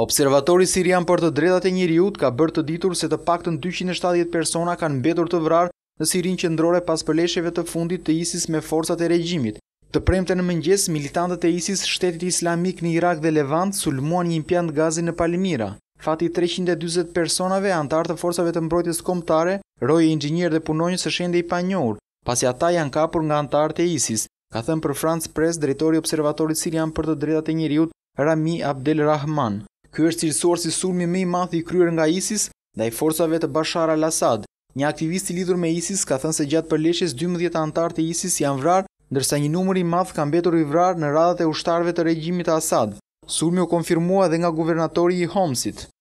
Observatori Sirian për të dredat e njëriut ka bërë të ditur se të pak të në 270 persona kanë mbetur të vrarë në Sirin qëndrore pas përlesheve të fundit të ISIS me forsat e regjimit. Të premte në mëngjes, militantët e ISIS, shtetit islamik në Irak dhe Levant, sulmuan një impjant gazin në Palmira. Fati 320 personave, antartë të forsave të mbrojtis komptare, rojë e ingjinier dhe punonjës së shende i panjohur, pasi ata janë kapur nga antartë e ISIS, ka thëmë për France Press, drejtori observatorit Sirian për të dredat e njëriut, Rami Abdel Rahman. Ky është cilësuar si sulmi më i madh i kryer nga ISIS ndaj forcave të Bashar al-Assad. Një aktivist i lidhur me ISIS ka thënë se gjatë përleshjes 12 anëtar të ISIS janë vrarë, ndërsa një numër i madh ka mbetur i vrarë në radhët e ushtarëve të regjimit të Assad. Sulmi u konfirmua edhe nga guvernatori i Homsit.